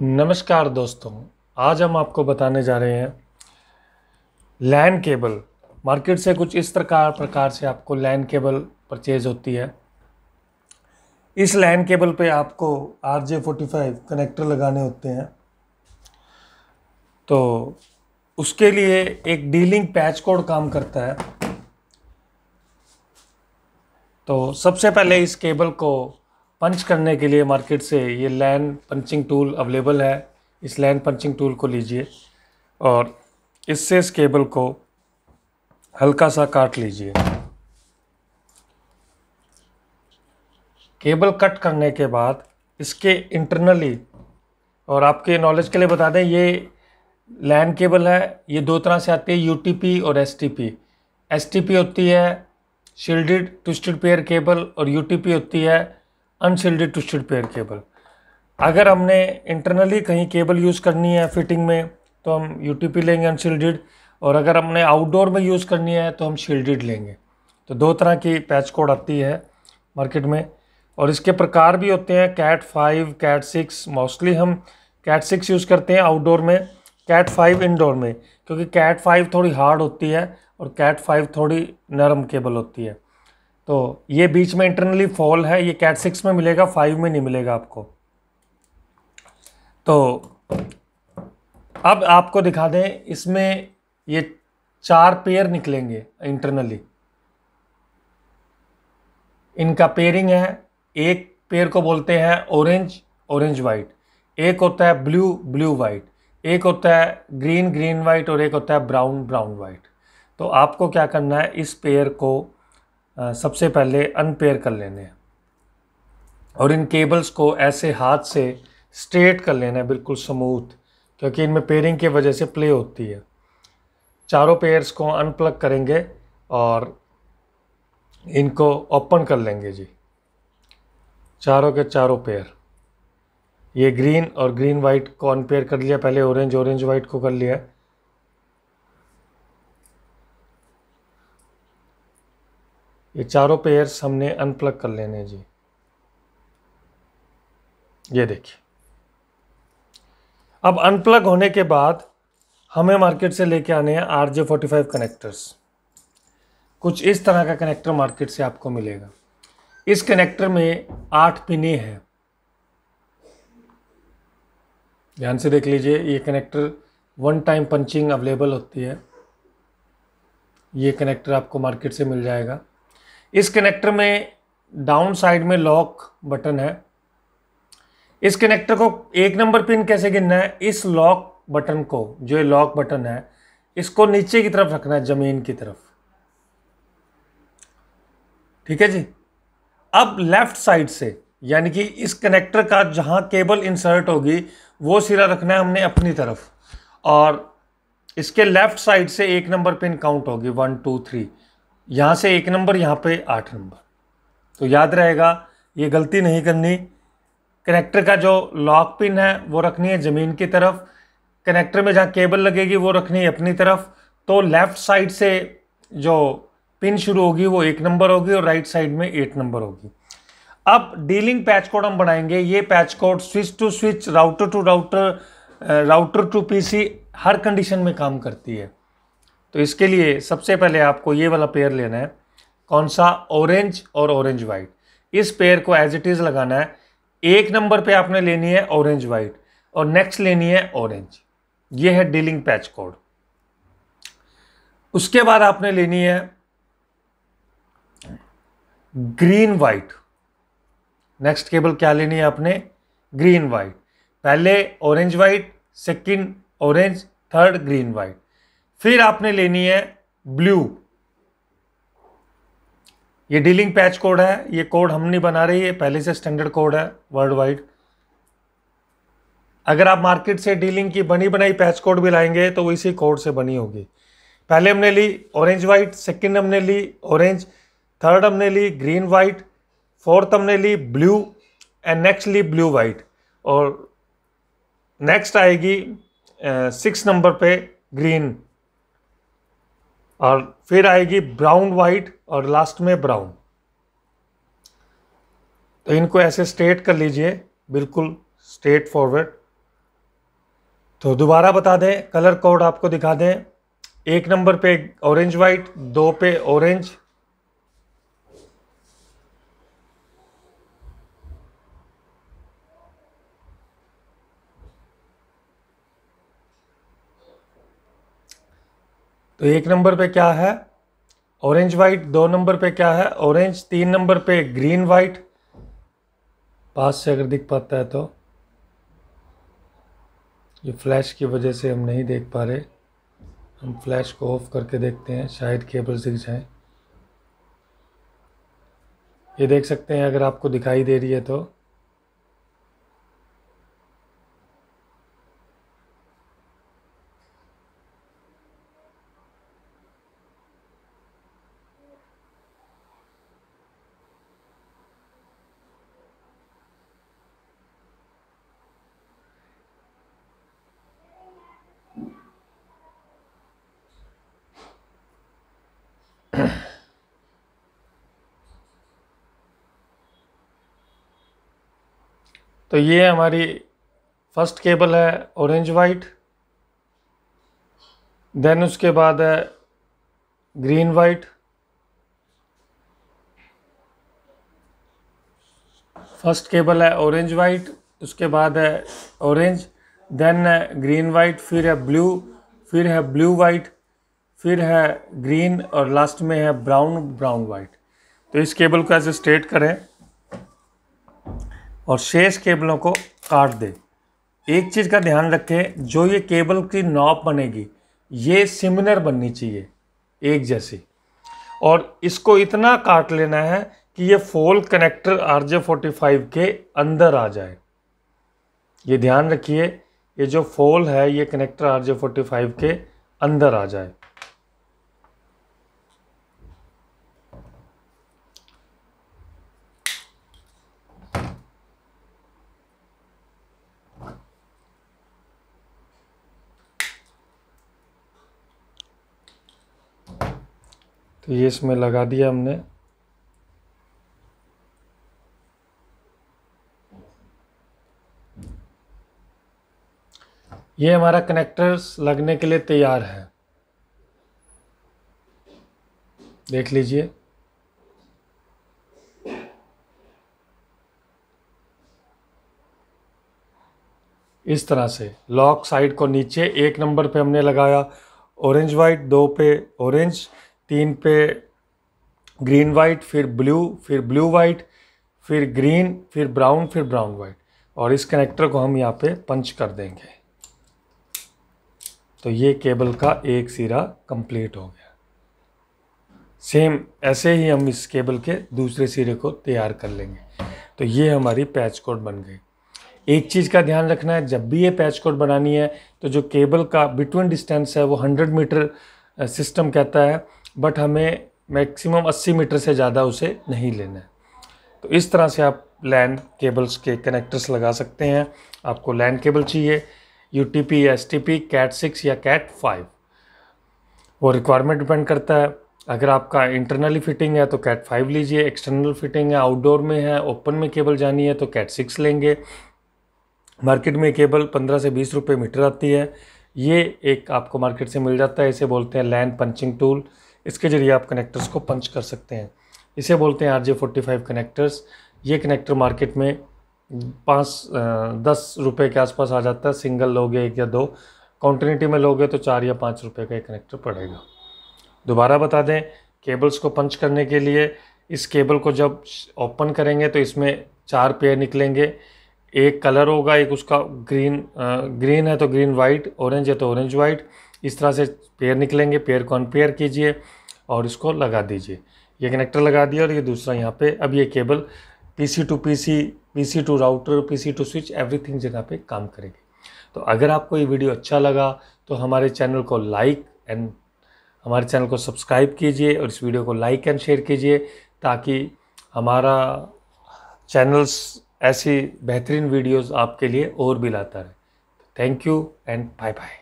नमस्कार दोस्तों आज हम आपको बताने जा रहे हैं लैंड केबल मार्केट से कुछ इस प्रकार प्रकार से आपको लैंड केबल परचेज होती है इस लैंड केबल पे आपको R J forty five connector लगाने होते हैं तो उसके लिए एक डीलिंग पैच कोड काम करता है तो सबसे पहले इस केबल को पंच करने के लिए मार्केट से ये लैंड पंचिंग टूल अवेलेबल है इस लैंड पंचिंग टूल को लीजिए और इससे इस केबल को हल्का सा काट लीजिए केबल कट करने के बाद इसके इंटरनली और आपके नॉलेज के लिए बता दें ये लैंड केबल है ये दो तरह से आती है यूटीपी और एसटीपी एसटीपी होती है शील्डेड ट्विस्टेड पेयर केबल और यूटीपी होती है अनशील्डेड टू पेयर केबल अगर हमने इंटरनली कहीं केबल यूज़ करनी है फिटिंग में तो हम यू लेंगे अनशील्डेड और अगर हमने आउटडोर में यूज़ करनी है तो हम शील्डेड लेंगे तो दो तरह की पैच कोड आती है मार्केट में और इसके प्रकार भी होते हैं cat five cat six mostly हम कैट सिक्स यूज़ करते हैं आउटडोर में कैट फाइव इनडोर में क्योंकि कैट फाइव थोड़ी हार्ड होती है और कैट फाइव थोड़ी नरम केबल होती है तो ये बीच में इंटरनली फॉल है ये कैट सिक्स में मिलेगा फाइव में नहीं मिलेगा आपको तो अब आपको दिखा दें इसमें ये चार पेयर निकलेंगे इंटरनली इनका पेयरिंग है एक पेयर को बोलते हैं ऑरेंज ऑरेंज वाइट एक होता है ब्लू ब्लू वाइट एक होता है ग्रीन ग्रीन वाइट और एक होता है ब्राउन ब्राउन वाइट तो आपको क्या करना है इस पेयर को सबसे पहले अनपेयर कर लेने हैं और इन केबल्स को ऐसे हाथ से स्ट्रेट कर लेना है बिल्कुल स्मूथ क्योंकि इनमें पेयरिंग की वजह से प्ले होती है चारों पेयर्स को अनप्लग करेंगे और इनको ओपन कर लेंगे जी चारों के चारों पेयर ये ग्रीन और ग्रीन वाइट को अनपेयर कर लिया पहले ऑरेंज ऑरेंज वाइट को कर लिया ये चारों पेयर्स हमने अनप्लग कर लेने जी ये देखिए अब अनप्लग होने के बाद हमें मार्केट से लेके आने हैं R J forty five connectors कुछ इस तरह का कनेक्टर मार्केट से आपको मिलेगा इस कनेक्टर में आठ पिने हैं ध्यान से देख लीजिए ये connector one time punching available होती है ये कनेक्टर आपको मार्केट से मिल जाएगा इस कनेक्टर में डाउन साइड में लॉक बटन है इस कनेक्टर को एक नंबर पिन कैसे गिनना है इस लॉक बटन को जो ये लॉक बटन है इसको नीचे की तरफ रखना है जमीन की तरफ ठीक है जी अब लेफ्ट साइड से यानी कि इस कनेक्टर का जहां केबल इंसर्ट होगी वो सिरा रखना है हमने अपनी तरफ और इसके लेफ्ट साइड से एक नंबर पिन काउंट होगी वन टू थ्री यहाँ से एक नंबर यहाँ पे आठ नंबर तो याद रहेगा ये गलती नहीं करनी कनेक्टर का जो लॉक पिन है वो रखनी है ज़मीन की तरफ कनेक्टर में जहाँ केबल लगेगी वो रखनी है अपनी तरफ तो लेफ़्ट साइड से जो पिन शुरू होगी वो एक नंबर होगी और राइट साइड में एट नंबर होगी अब डीलिंग पैच कोड हम बनाएंगे ये patch cord switch to switch router to router router to PC हर कंडीशन में काम करती है तो इसके लिए सबसे पहले आपको ये वाला पेयर लेना है कौन सा ऑरेंज और ऑरेंज वाइट इस पेयर को एज इट इज़ लगाना है एक नंबर पे आपने लेनी है ऑरेंज वाइट और नेक्स्ट लेनी है ऑरेंज ये है डीलिंग पैच कोड उसके बाद आपने लेनी है ग्रीन वाइट नेक्स्ट केबल क्या लेनी है आपने ग्रीन वाइट पहले orange white second orange third green white फिर आपने लेनी है ब्लू ये डीलिंग पैच कोड है ये कोड हम नहीं बना रहे ये पहले से स्टैंडर्ड कोड है वर्ल्ड वाइड अगर आप मार्केट से डीलिंग की बनी बनाई पैच कोड भी लाएंगे तो वो इसी कोड से बनी होगी पहले हमने ली ऑरेंज वाइट सेकंड हमने ली ऑरेंज थर्ड हमने ली ग्रीन वाइट फोर्थ हमने ली ब्लू एंड नेक्स्ट ली ब्लू वाइट और नेक्स्ट आएगी सिक्स नंबर पे ग्रीन और फिर आएगी ब्राउन वाइट और लास्ट में ब्राउन तो इनको ऐसे स्ट्रेट कर लीजिए बिल्कुल स्ट्रेट फॉरवर्ड तो दोबारा बता दें कलर कोड आपको दिखा दें एक नंबर पे ऑरेंज वाइट दो पे ऑरेंज तो एक नंबर पे क्या है ऑरेंज वाइट दो नंबर पे क्या है ऑरेंज तीन नंबर पे ग्रीन वाइट पास से अगर दिख पाता है तो ये फ्लैश की वजह से हम नहीं देख पा रहे हम फ्लैश को ऑफ करके देखते हैं शायद केबल दिख जाए ये देख सकते हैं अगर आपको दिखाई दे रही है तो तो ये हमारी फर्स्ट केबल है ऑरेंज वाइट देन उसके बाद है ग्रीन वाइट फर्स्ट केबल है ऑरेंज वाइट उसके बाद है ऑरेंज देन है ग्रीन वाइट फिर है ब्लू फिर है ब्लू वाइट फिर है ग्रीन और लास्ट में है ब्राउन ब्राउन वाइट तो इस केबल को ऐसे स्ट्रेट करें और शेष केबलों को काट दें एक चीज़ का ध्यान रखें जो ये केबल की नॉब बनेगी ये सिमिलर बननी चाहिए एक जैसी और इसको इतना काट लेना है कि ये फोल connector R J forty five के अंदर आ जाए ये ध्यान रखिए ये जो फोल है ये connector R J forty five के अंदर आ जाए तो ये इसमें लगा दिया हमने ये हमारा कनेक्टर्स लगने के लिए तैयार है देख लीजिए इस तरह से लॉक साइड को नीचे एक नंबर पे हमने लगाया ऑरेंज वाइट दो पे ऑरेंज तीन पे ग्रीन वाइट फिर ब्लू फिर ब्लू वाइट फिर ग्रीन फिर ब्राउन फिर ब्राउन वाइट और इस कनेक्टर को हम यहाँ पे पंच कर देंगे तो ये केबल का एक सिरा कंप्लीट हो गया सेम ऐसे ही हम इस केबल के दूसरे सिरे को तैयार कर लेंगे तो ये हमारी पैच कोड बन गई एक चीज़ का ध्यान रखना है जब भी ये पैच कोड बनानी है तो जो केबल का बिटवीन डिस्टेंस है वो 100 मीटर सिस्टम कहता है बट हमें मैक्सिमम 80 मीटर से ज़्यादा उसे नहीं लेना है तो इस तरह से आप लैंड केबल्स के कनेक्टर्स लगा सकते हैं आपको लैंड केबल चाहिए U T P S T P cat six या कैट फाइव वो रिक्वायरमेंट डिपेंड करता है अगर आपका इंटरनली फिटिंग है तो कैट फाइव लीजिए एक्सटर्नल फिटिंग है आउटडोर में है ओपन में केबल जानी है तो कैट सिक्स लेंगे मार्केट में केबल पंद्रह से बीस रुपये मीटर आती है ये एक आपको मार्केट से मिल जाता है इसे बोलते हैं लैंड पंचिंग टूल इसके ज़रिए आप कनेक्टर्स को पंच कर सकते हैं इसे बोलते हैं R J forty five connectors ये कनेक्टर मार्केट में पाँच दस रुपये के आसपास आ जाता है सिंगल लोगे एक या दो कॉन्टिनिटी में लोगे तो चार या पाँच रुपये का एक कनेक्टर पड़ेगा दोबारा बता दें केबल्स को पंच करने के लिए इस केबल को जब ओपन करेंगे तो इसमें चार पेयर निकलेंगे एक कलर होगा एक उसका ग्रीन ग्रीन है तो ग्रीन वाइट ऑरेंज है तो ऑरेंज वाइट इस तरह से पेयर निकलेंगे पेयर को अनपेयर कीजिए और इसको लगा दीजिए ये कनेक्टर लगा दिया और ये दूसरा यहाँ पे अब ये cable PC to PC PC to router PC to switch everything जगह पे काम करेगी तो अगर आपको ये वीडियो अच्छा लगा तो हमारे चैनल को लाइक एंड हमारे चैनल को सब्सक्राइब कीजिए और इस वीडियो को लाइक एंड शेयर कीजिए ताकि हमारा चैनल्स ऐसी बेहतरीन वीडियोस आपके लिए और भी लाता रहे thank you and bye bye